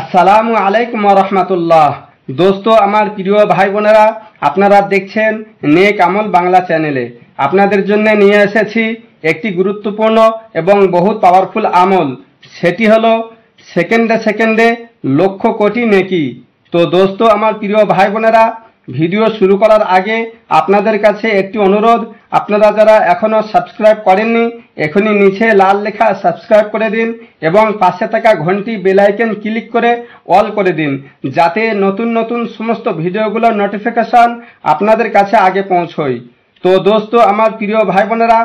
আসসালামু আলাইকুম রহমতুল্লাহ দোস্ত আমার প্রিয় ভাই বোনেরা আপনারা দেখছেন নেক আমল বাংলা চ্যানেলে আপনাদের জন্য নিয়ে এসেছি একটি গুরুত্বপূর্ণ এবং বহুত পাওয়ারফুল আমল সেটি হলো সেকেন্ডে সেকেন্ডে লক্ষ কোটি নেকি তো দোস্ত আমার প্রিয় ভাই বোনেরা ভিডিও শুরু করার আগে আপনাদের কাছে একটি অনুরোধ আপনারা যারা এখনও সাবস্ক্রাইব করেননি এখনই নিচে লাল লেখা সাবস্ক্রাইব করে দিন এবং পাশে থাকা ঘন্টি বেলাইকেন ক্লিক করে অল করে দিন যাতে নতুন নতুন সমস্ত ভিডিওগুলোর নোটিফিকেশান আপনাদের কাছে আগে পৌঁছয় তো দোস্ত আমার প্রিয় ভাই বোনেরা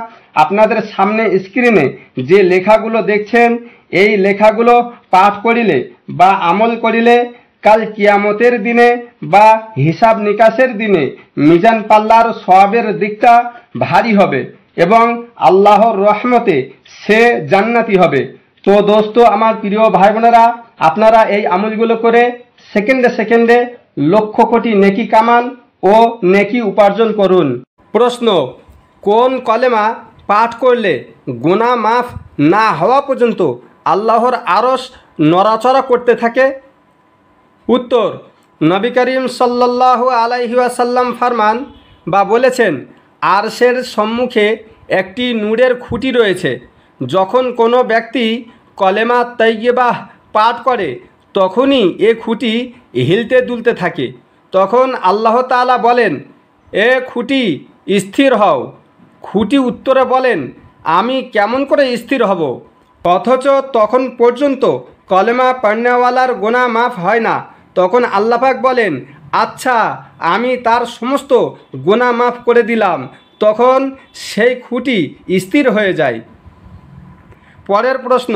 আপনাদের সামনে স্ক্রিনে যে লেখাগুলো দেখছেন এই লেখাগুলো পাঠ করিলে বা আমল করিলে কাল কিয়ামতের দিনে বা হিসাব নিকাশের দিনে মিজান পাল্লার সবাবের দিকটা ভারী হবে এবং আল্লাহর রহমতে সে জান্নাতি হবে তো দোস্ত আমার প্রিয় ভাই বোনেরা আপনারা এই আমলগুলো করে সেকেন্ডে সেকেন্ডে লক্ষ কোটি নেকি কামান ও নেকি উপার্জন করুন প্রশ্ন কোন কলেমা পাঠ করলে গোনা মাফ না হওয়া পর্যন্ত আল্লাহর আরস নড়াচড়া করতে থাকে উত্তর নবী করিম সাল্লাহ আলাইহাসাল্লাম ফারমান বা বলেছেন আরশের সম্মুখে একটি নূরের খুঁটি রয়েছে যখন কোনো ব্যক্তি কলেমা তৈবাহ পাঠ করে তখনই এ খুঁটি হিলতে দুলতে থাকে তখন আল্লাহ তালা বলেন এ খুঁটি স্থির হও খুঁটি উত্তরে বলেন আমি কেমন করে স্থির হব অথচ তখন পর্যন্ত কলেমা পান্নাওয়ালার গোনা মাফ হয় না তখন আল্লাপাক বলেন আচ্ছা আমি তার সমস্ত গোনা মাফ করে দিলাম তখন সেই খুঁটি স্থির হয়ে যায় পরের প্রশ্ন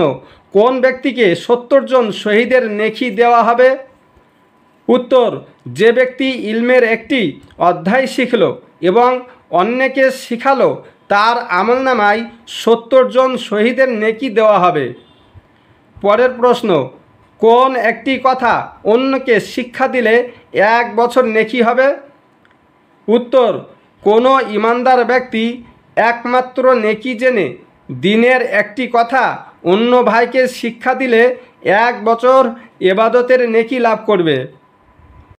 কোন ব্যক্তিকে সত্তর জন শহীদের নেখি দেওয়া হবে উত্তর যে ব্যক্তি ইলমের একটি অধ্যায় শিখল এবং অন্যকে শিখালো তার আমলনামায় সত্তর জন শহীদের নেকি দেওয়া হবে পরের প্রশ্ন কোন একটি কথা অন্যকে শিক্ষা দিলে এক বছর নেকি হবে উত্তর কোনো ইমানদার ব্যক্তি একমাত্র নেকি জেনে দিনের একটি কথা অন্য ভাইকে শিক্ষা দিলে এক বছর এবাদতের নেকি লাভ করবে